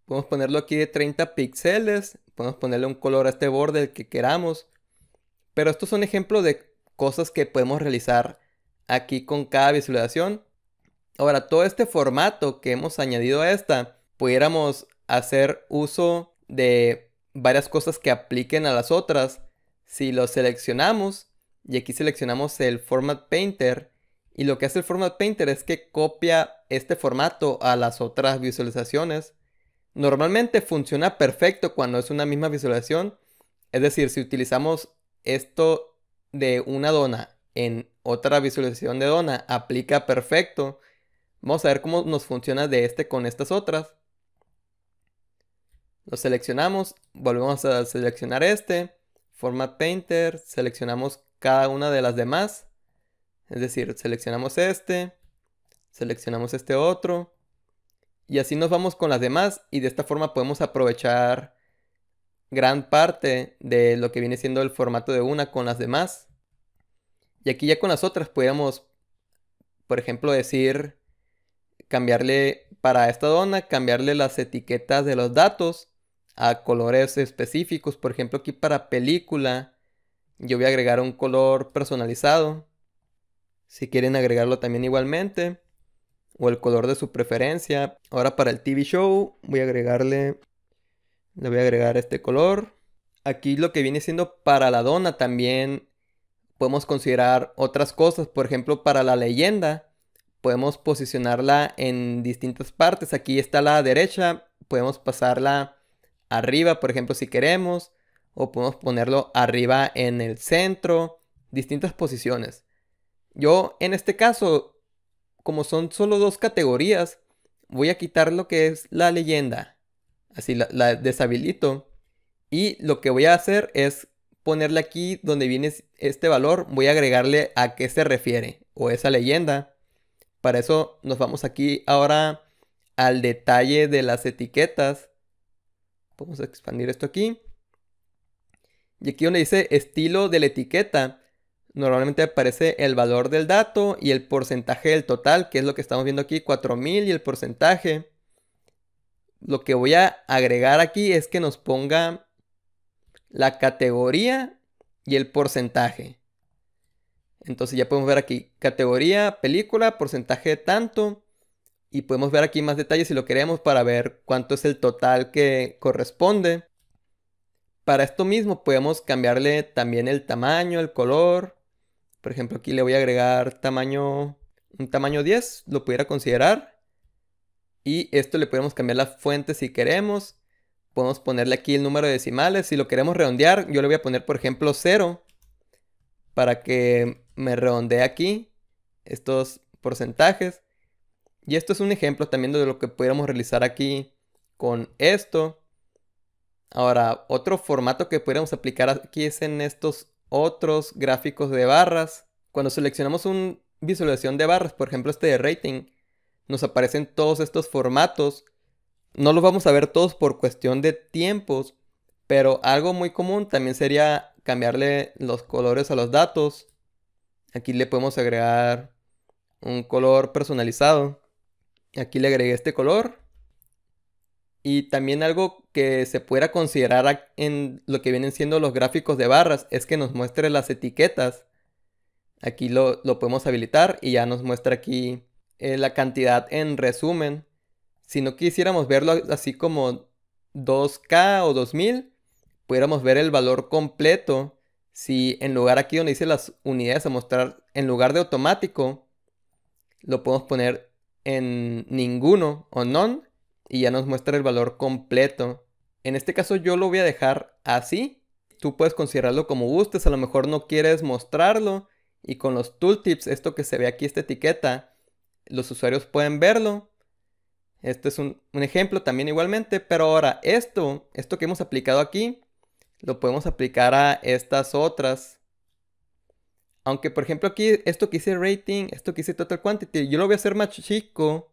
Podemos ponerlo aquí de 30 píxeles. Podemos ponerle un color a este borde que queramos. Pero estos son ejemplos de cosas que podemos realizar aquí con cada visualización. Ahora, todo este formato que hemos añadido a esta, pudiéramos hacer uso de varias cosas que apliquen a las otras. Si lo seleccionamos, y aquí seleccionamos el Format Painter, y lo que hace el Format Painter es que copia este formato a las otras visualizaciones. Normalmente funciona perfecto cuando es una misma visualización. Es decir, si utilizamos esto de una dona en otra visualización de Dona aplica perfecto. Vamos a ver cómo nos funciona de este con estas otras. Lo seleccionamos, volvemos a seleccionar este, Format Painter, seleccionamos cada una de las demás. Es decir, seleccionamos este, seleccionamos este otro. Y así nos vamos con las demás y de esta forma podemos aprovechar gran parte de lo que viene siendo el formato de una con las demás. Y aquí ya con las otras podríamos, por ejemplo, decir, cambiarle para esta dona, cambiarle las etiquetas de los datos a colores específicos. Por ejemplo, aquí para película, yo voy a agregar un color personalizado. Si quieren agregarlo también igualmente. O el color de su preferencia. Ahora para el TV show voy a agregarle... Le voy a agregar este color. Aquí lo que viene siendo para la dona también podemos considerar otras cosas. Por ejemplo, para la leyenda, podemos posicionarla en distintas partes. Aquí está la derecha, podemos pasarla arriba, por ejemplo, si queremos. O podemos ponerlo arriba en el centro. Distintas posiciones. Yo, en este caso, como son solo dos categorías, voy a quitar lo que es la leyenda. Así la, la deshabilito. Y lo que voy a hacer es ponerle aquí donde viene este valor, voy a agregarle a qué se refiere o esa leyenda. Para eso nos vamos aquí ahora al detalle de las etiquetas. Vamos a expandir esto aquí. Y aquí donde dice estilo de la etiqueta, normalmente aparece el valor del dato y el porcentaje del total, que es lo que estamos viendo aquí, 4000 y el porcentaje. Lo que voy a agregar aquí es que nos ponga la categoría y el porcentaje. Entonces ya podemos ver aquí categoría, película, porcentaje de tanto. Y podemos ver aquí más detalles si lo queremos para ver cuánto es el total que corresponde. Para esto mismo podemos cambiarle también el tamaño, el color. Por ejemplo, aquí le voy a agregar tamaño, un tamaño 10, lo pudiera considerar. Y esto le podemos cambiar la fuente si queremos podemos ponerle aquí el número de decimales. Si lo queremos redondear, yo le voy a poner, por ejemplo, 0 para que me redondee aquí estos porcentajes. Y esto es un ejemplo también de lo que pudiéramos realizar aquí con esto. Ahora, otro formato que pudiéramos aplicar aquí es en estos otros gráficos de barras. Cuando seleccionamos una visualización de barras, por ejemplo este de rating, nos aparecen todos estos formatos no los vamos a ver todos por cuestión de tiempos, pero algo muy común también sería cambiarle los colores a los datos. Aquí le podemos agregar un color personalizado. Aquí le agregué este color. Y también algo que se pueda considerar en lo que vienen siendo los gráficos de barras es que nos muestre las etiquetas. Aquí lo, podemos habilitar y ya nos muestra aquí eh, la cantidad en resumen si no quisiéramos verlo así como 2K o 2000, pudiéramos ver el valor completo. Si en lugar aquí donde dice las unidades a mostrar, en lugar de automático, lo podemos poner en ninguno o none y ya nos muestra el valor completo. En este caso yo lo voy a dejar así. Tú puedes considerarlo como gustes, a lo mejor no quieres mostrarlo. Y con los tooltips, esto que se ve aquí, esta etiqueta, los usuarios pueden verlo este es un, ejemplo también igualmente, pero ahora esto, esto que hemos aplicado aquí, lo podemos aplicar a estas otras. Aunque por ejemplo aquí, esto que hice rating, esto que hice total quantity, yo lo voy a hacer más chico.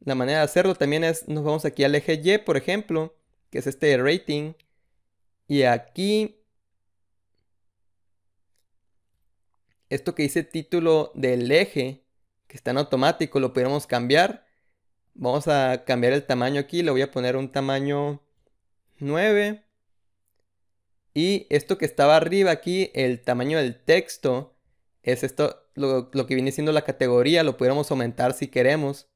La manera de hacerlo también es, nos vamos aquí al eje Y, por ejemplo, que es este rating. Y aquí, esto que dice título del eje, que está en automático, lo podemos cambiar Vamos a cambiar el tamaño aquí. Le voy a poner un tamaño 9. Y esto que estaba arriba aquí, el tamaño del texto, es esto, lo, que viene siendo la categoría, lo pudiéramos aumentar si queremos.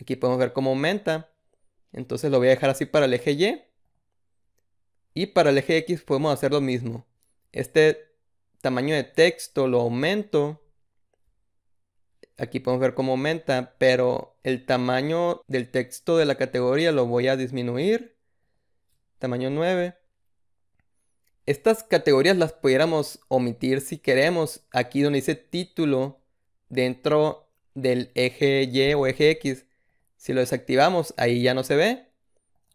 Aquí podemos ver cómo aumenta. Entonces lo voy a dejar así para el eje Y. Y para el eje X podemos hacer lo mismo. Este tamaño de texto lo aumento aquí podemos ver cómo aumenta, pero el tamaño del texto de la categoría lo voy a disminuir. Tamaño 9. Estas categorías las pudiéramos omitir si queremos. Aquí donde dice título, dentro del eje Y o eje X, si lo desactivamos, ahí ya no se ve.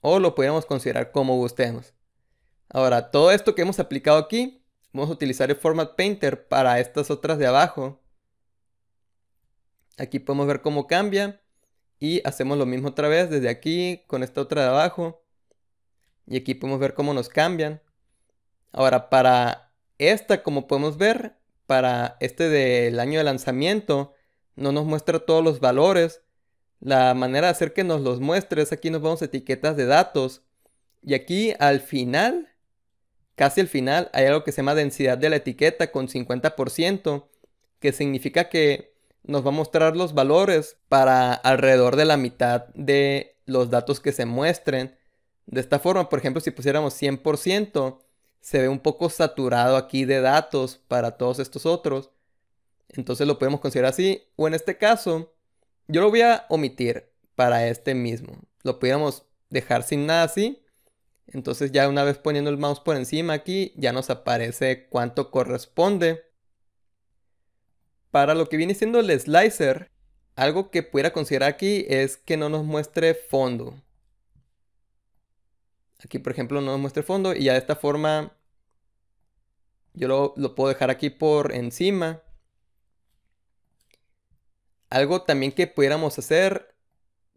O lo pudiéramos considerar como gustemos. Ahora, todo esto que hemos aplicado aquí, vamos a utilizar el Format Painter para estas otras de abajo Aquí podemos ver cómo cambia. Y hacemos lo mismo otra vez desde aquí con esta otra de abajo. Y aquí podemos ver cómo nos cambian. Ahora, para esta, como podemos ver, para este del año de lanzamiento, no nos muestra todos los valores. La manera de hacer que nos los muestre es aquí nos vamos a etiquetas de datos. Y aquí al final, casi al final, hay algo que se llama densidad de la etiqueta con 50%, que significa que nos va a mostrar los valores para alrededor de la mitad de los datos que se muestren. De esta forma, por ejemplo, si pusiéramos 100%, se ve un poco saturado aquí de datos para todos estos otros. Entonces lo podemos considerar así. O en este caso, yo lo voy a omitir para este mismo. Lo pudiéramos dejar sin nada así. Entonces ya una vez poniendo el mouse por encima aquí, ya nos aparece cuánto corresponde. Para lo que viene siendo el slicer, algo que pudiera considerar aquí es que no nos muestre fondo. Aquí, por ejemplo, no nos muestre fondo y ya de esta forma yo lo, lo puedo dejar aquí por encima. Algo también que pudiéramos hacer,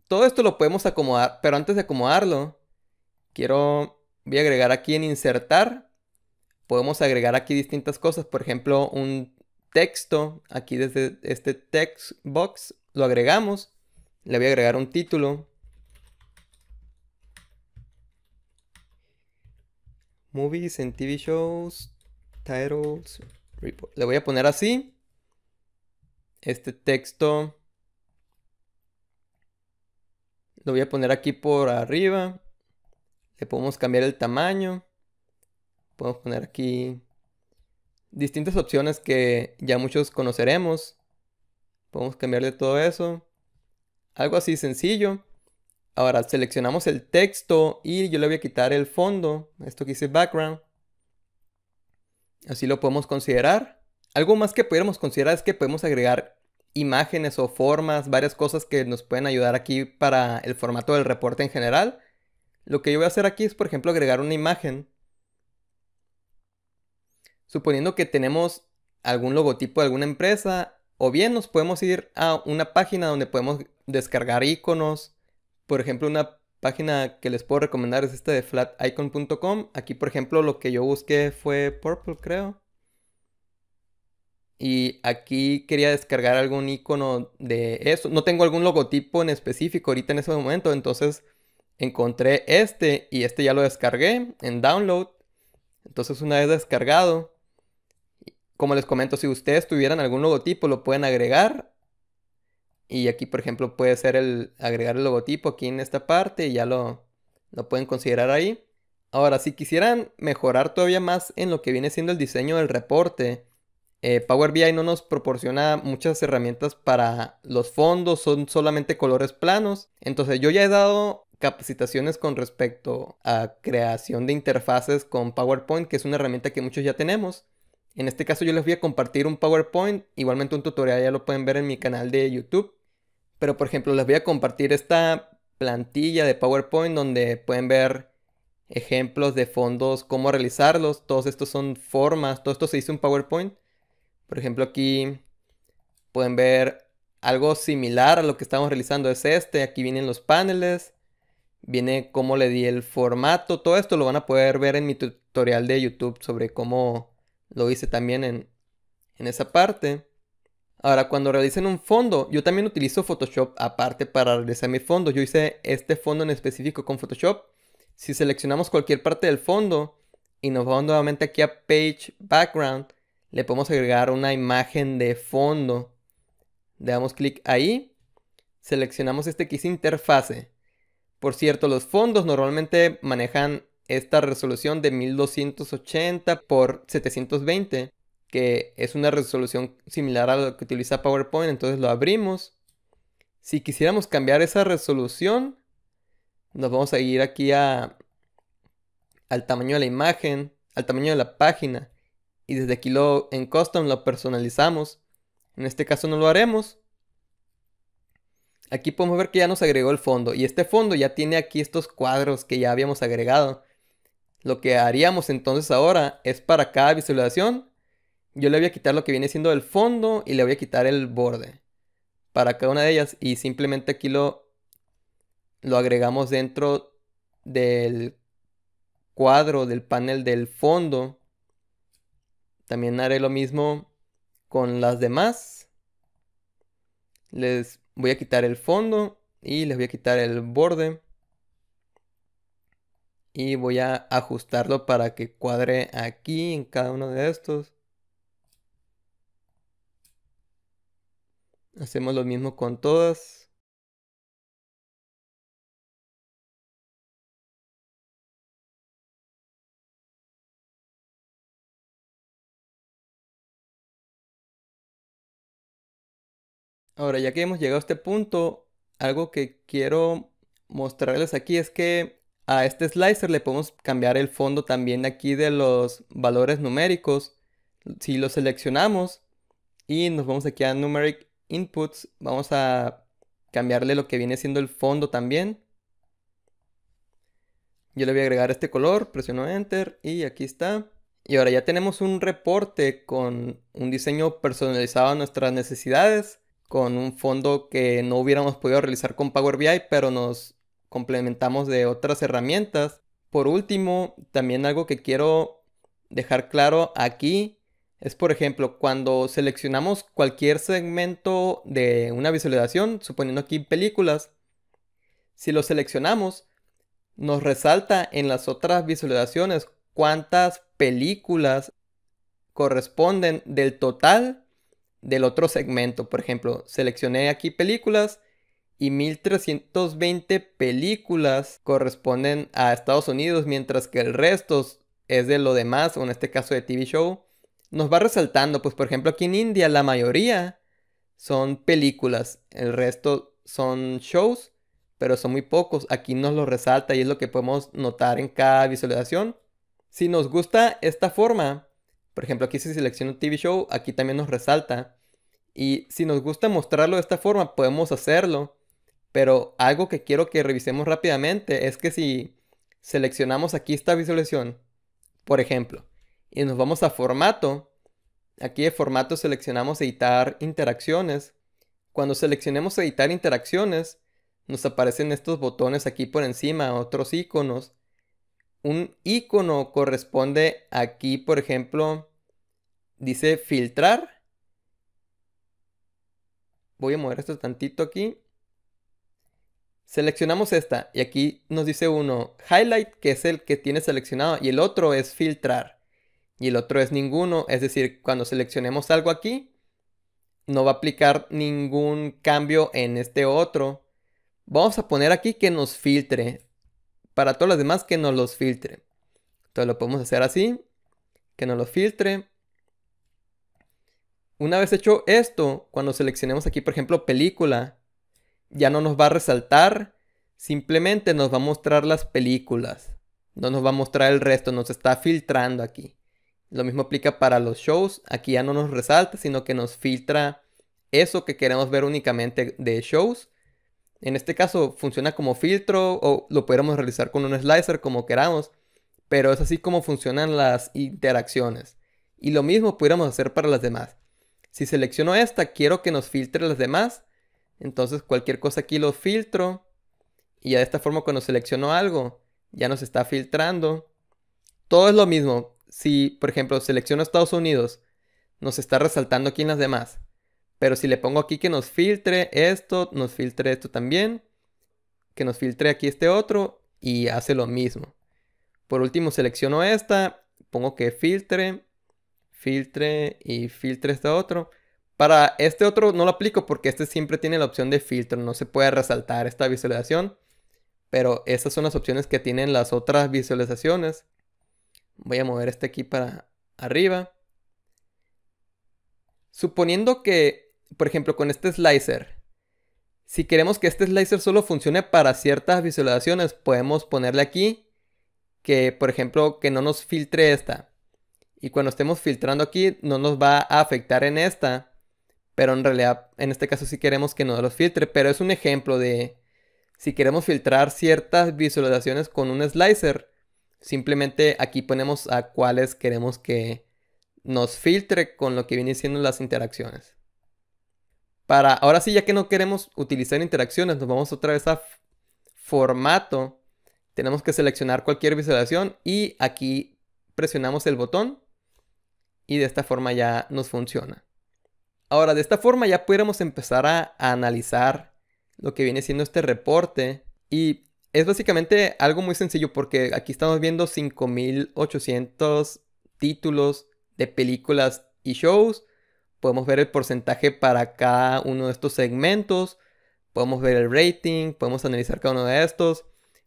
todo esto lo podemos acomodar, pero antes de acomodarlo, quiero, voy a agregar aquí en insertar, podemos agregar aquí distintas cosas, por ejemplo, un texto, aquí desde este text box, lo agregamos. Le voy a agregar un título. Movies and TV shows, titles, Le voy a poner así. Este texto lo voy a poner aquí por arriba. Le podemos cambiar el tamaño. Podemos poner aquí distintas opciones que ya muchos conoceremos. Podemos cambiarle todo eso. Algo así sencillo. Ahora seleccionamos el texto y yo le voy a quitar el fondo. Esto que dice background. Así lo podemos considerar. Algo más que pudiéramos considerar es que podemos agregar imágenes o formas, varias cosas que nos pueden ayudar aquí para el formato del reporte en general. Lo que yo voy a hacer aquí es, por ejemplo, agregar una imagen suponiendo que tenemos algún logotipo de alguna empresa, o bien nos podemos ir a una página donde podemos descargar iconos. Por ejemplo, una página que les puedo recomendar es esta de flaticon.com. Aquí, por ejemplo, lo que yo busqué fue Purple, creo. Y aquí quería descargar algún icono de eso. No tengo algún logotipo en específico ahorita en ese momento. Entonces encontré este y este ya lo descargué en download. Entonces una vez descargado, como les comento, si ustedes tuvieran algún logotipo, lo pueden agregar. Y aquí, por ejemplo, puede ser el agregar el logotipo aquí en esta parte y ya lo, pueden considerar ahí. Ahora, si quisieran mejorar todavía más en lo que viene siendo el diseño del reporte, eh, Power BI no nos proporciona muchas herramientas para los fondos, son solamente colores planos. Entonces yo ya he dado capacitaciones con respecto a creación de interfaces con PowerPoint, que es una herramienta que muchos ya tenemos. En este caso yo les voy a compartir un PowerPoint, igualmente un tutorial ya lo pueden ver en mi canal de YouTube. Pero por ejemplo les voy a compartir esta plantilla de PowerPoint donde pueden ver ejemplos de fondos, cómo realizarlos. Todos estos son formas, todo esto se dice en PowerPoint. Por ejemplo aquí pueden ver algo similar a lo que estamos realizando es este. Aquí vienen los paneles, viene cómo le di el formato. Todo esto lo van a poder ver en mi tutorial de YouTube sobre cómo lo hice también en, esa parte. Ahora, cuando realicen un fondo, yo también utilizo Photoshop aparte para realizar mi fondo. Yo hice este fondo en específico con Photoshop. Si seleccionamos cualquier parte del fondo y nos vamos nuevamente aquí a Page Background, le podemos agregar una imagen de fondo. Le damos clic ahí. Seleccionamos este que es interfase. Por cierto, los fondos normalmente manejan esta resolución de 1280 por 720, que es una resolución similar a la que utiliza PowerPoint, entonces lo abrimos. Si quisiéramos cambiar esa resolución, nos vamos a ir aquí a, al tamaño de la imagen, al tamaño de la página, y desde aquí lo, en custom lo personalizamos. En este caso no lo haremos, Aquí podemos ver que ya nos agregó el fondo y este fondo ya tiene aquí estos cuadros que ya habíamos agregado. Lo que haríamos entonces ahora es para cada visualización, yo le voy a quitar lo que viene siendo el fondo y le voy a quitar el borde para cada una de ellas y simplemente aquí lo, lo agregamos dentro del cuadro, del panel del fondo. También haré lo mismo con las demás. Les voy a quitar el fondo y les voy a quitar el borde y voy a ajustarlo para que cuadre aquí en cada uno de estos. Hacemos lo mismo con todas. Ahora, ya que hemos llegado a este punto, algo que quiero mostrarles aquí es que a este slicer le podemos cambiar el fondo también aquí de los valores numéricos. Si lo seleccionamos y nos vamos aquí a Numeric Inputs, vamos a cambiarle lo que viene siendo el fondo también. Yo le voy a agregar este color, presiono Enter y aquí está. Y ahora ya tenemos un reporte con un diseño personalizado a nuestras necesidades, con un fondo que no hubiéramos podido realizar con Power BI, pero nos complementamos de otras herramientas. Por último, también algo que quiero dejar claro aquí es, por ejemplo, cuando seleccionamos cualquier segmento de una visualización, suponiendo aquí películas, si lo seleccionamos, nos resalta en las otras visualizaciones cuántas películas corresponden del total del otro segmento. Por ejemplo, seleccioné aquí películas y 1320 películas corresponden a Estados Unidos, mientras que el resto es de lo demás, o en este caso de TV show. Nos va resaltando, pues por ejemplo aquí en India la mayoría son películas, el resto son shows, pero son muy pocos. Aquí nos lo resalta y es lo que podemos notar en cada visualización. Si nos gusta esta forma, por ejemplo aquí si selecciono TV show, aquí también nos resalta. Y si nos gusta mostrarlo de esta forma, podemos hacerlo pero algo que quiero que revisemos rápidamente es que si seleccionamos aquí esta visualización, por ejemplo, y nos vamos a formato, aquí de formato seleccionamos editar interacciones. Cuando seleccionemos editar interacciones, nos aparecen estos botones aquí por encima, otros iconos. Un icono corresponde aquí, por ejemplo, dice filtrar. Voy a mover esto tantito aquí. Seleccionamos esta y aquí nos dice uno highlight, que es el que tiene seleccionado, y el otro es filtrar. Y el otro es ninguno, es decir, cuando seleccionemos algo aquí, no va a aplicar ningún cambio en este otro. Vamos a poner aquí que nos filtre. Para todas las demás que nos los filtre. Entonces lo podemos hacer así. Que nos los filtre. Una vez hecho esto, cuando seleccionemos aquí, por ejemplo, película, ya no nos va a resaltar, simplemente nos va a mostrar las películas. No nos va a mostrar el resto, nos está filtrando aquí. Lo mismo aplica para los shows, aquí ya no nos resalta, sino que nos filtra eso que queremos ver únicamente de shows. En este caso funciona como filtro o lo pudiéramos realizar con un slicer como queramos, pero es así como funcionan las interacciones. Y lo mismo pudiéramos hacer para las demás. Si selecciono esta, quiero que nos filtre las demás entonces cualquier cosa aquí lo filtro y ya de esta forma cuando selecciono algo ya nos está filtrando. Todo es lo mismo. Si, por ejemplo, selecciono Estados Unidos, nos está resaltando aquí en las demás. Pero si le pongo aquí que nos filtre esto, nos filtre esto también, que nos filtre aquí este otro y hace lo mismo. Por último selecciono esta, pongo que filtre, filtre y filtre este otro para este otro no lo aplico porque este siempre tiene la opción de filtro, no se puede resaltar esta visualización. Pero esas son las opciones que tienen las otras visualizaciones. Voy a mover este aquí para arriba. Suponiendo que, por ejemplo, con este slicer, si queremos que este slicer solo funcione para ciertas visualizaciones, podemos ponerle aquí que, por ejemplo, que no nos filtre esta. Y cuando estemos filtrando aquí, no nos va a afectar en esta, pero en realidad, en este caso sí queremos que no los filtre. Pero es un ejemplo de si queremos filtrar ciertas visualizaciones con un slicer, simplemente aquí ponemos a cuáles queremos que nos filtre con lo que viene siendo las interacciones. Para ahora sí, ya que no queremos utilizar interacciones, nos vamos otra vez a formato. Tenemos que seleccionar cualquier visualización y aquí presionamos el botón y de esta forma ya nos funciona. Ahora, de esta forma ya pudiéramos empezar a, analizar lo que viene siendo este reporte y es básicamente algo muy sencillo porque aquí estamos viendo 5.800 títulos de películas y shows. Podemos ver el porcentaje para cada uno de estos segmentos. Podemos ver el rating. Podemos analizar cada uno de estos.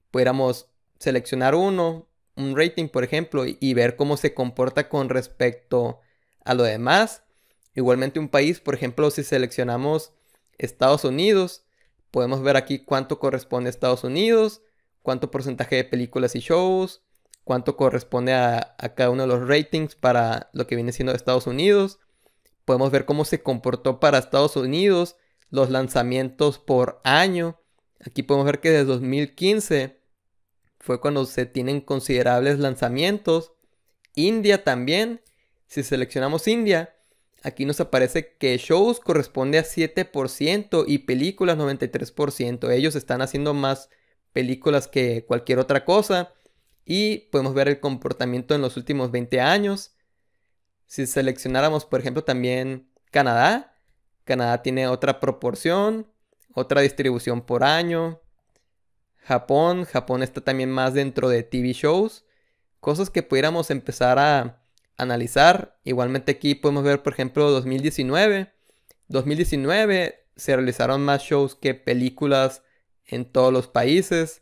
Pudiéramos seleccionar uno, un rating por ejemplo, y ver cómo se comporta con respecto a lo demás. Igualmente un país, por ejemplo, si seleccionamos Estados Unidos, podemos ver aquí cuánto corresponde a Estados Unidos, cuánto porcentaje de películas y shows, cuánto corresponde a, cada uno de los ratings para lo que viene siendo Estados Unidos. Podemos ver cómo se comportó para Estados Unidos los lanzamientos por año. Aquí podemos ver que desde 2015 fue cuando se tienen considerables lanzamientos. India también. Si seleccionamos India, aquí nos aparece que shows corresponde a 7% y películas 93%. Ellos están haciendo más películas que cualquier otra cosa. Y podemos ver el comportamiento en los últimos 20 años. Si seleccionáramos, por ejemplo, también Canadá. Canadá tiene otra proporción, otra distribución por año. Japón, Japón está también más dentro de TV shows. Cosas que pudiéramos empezar a, analizar. Igualmente aquí podemos ver, por ejemplo, 2019. 2019 se realizaron más shows que películas en todos los países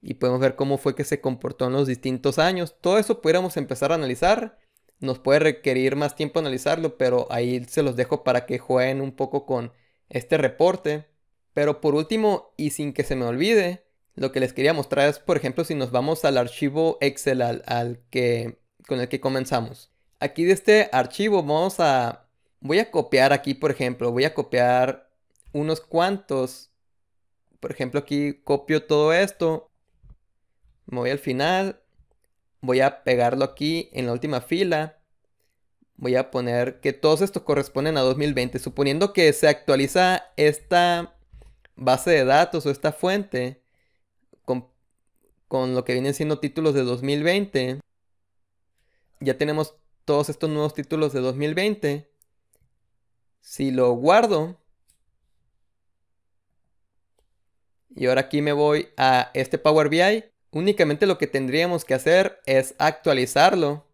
y podemos ver cómo fue que se comportó en los distintos años. Todo eso pudiéramos empezar a analizar. Nos puede requerir más tiempo analizarlo, pero ahí se los dejo para que jueguen un poco con este reporte. Pero por último, y sin que se me olvide, lo que les quería mostrar es, por ejemplo, si nos vamos al archivo Excel al, que, con el que comenzamos aquí de este archivo vamos a... Voy a copiar aquí, por ejemplo, voy a copiar unos cuantos. Por ejemplo, aquí copio todo esto. Me voy al final. Voy a pegarlo aquí en la última fila. Voy a poner que todos estos corresponden a 2020. Suponiendo que se actualiza esta base de datos o esta fuente con, con lo que vienen siendo títulos de 2020. Ya tenemos todos estos nuevos títulos de 2020, si lo guardo, y ahora aquí me voy a este Power BI, únicamente lo que tendríamos que hacer es actualizarlo.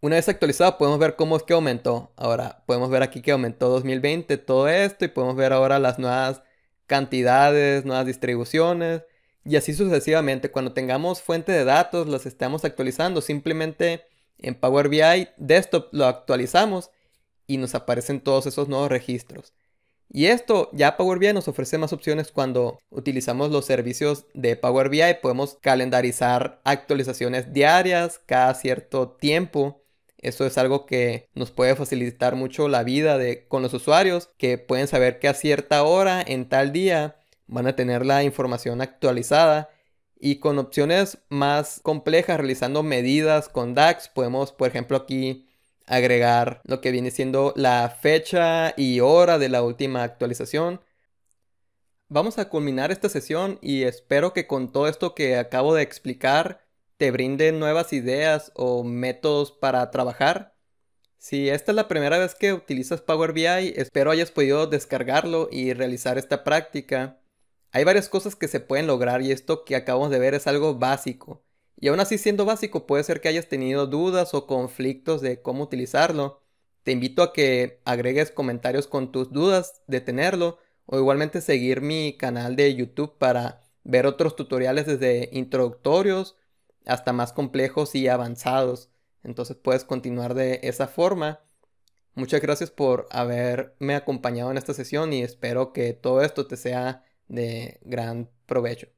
Una vez actualizado podemos ver cómo es que aumentó. Ahora podemos ver aquí que aumentó 2020 todo esto y podemos ver ahora las nuevas cantidades, nuevas distribuciones. Y así sucesivamente, cuando tengamos fuente de datos, las estamos actualizando. Simplemente en Power BI Desktop lo actualizamos y nos aparecen todos esos nuevos registros. Y esto ya Power BI nos ofrece más opciones cuando utilizamos los servicios de Power BI. Podemos calendarizar actualizaciones diarias cada cierto tiempo. Eso es algo que nos puede facilitar mucho la vida de, con los usuarios que pueden saber que a cierta hora, en tal día, Van a tener la información actualizada y con opciones más complejas, realizando medidas con DAX, podemos, por ejemplo, aquí agregar lo que viene siendo la fecha y hora de la última actualización. Vamos a culminar esta sesión y espero que con todo esto que acabo de explicar te brinde nuevas ideas o métodos para trabajar. Si esta es la primera vez que utilizas Power BI, espero hayas podido descargarlo y realizar esta práctica. Hay varias cosas que se pueden lograr y esto que acabamos de ver es algo básico. Y aún así siendo básico puede ser que hayas tenido dudas o conflictos de cómo utilizarlo. Te invito a que agregues comentarios con tus dudas de tenerlo o igualmente seguir mi canal de YouTube para ver otros tutoriales desde introductorios hasta más complejos y avanzados. Entonces puedes continuar de esa forma. Muchas gracias por haberme acompañado en esta sesión y espero que todo esto te sea de gran provecho.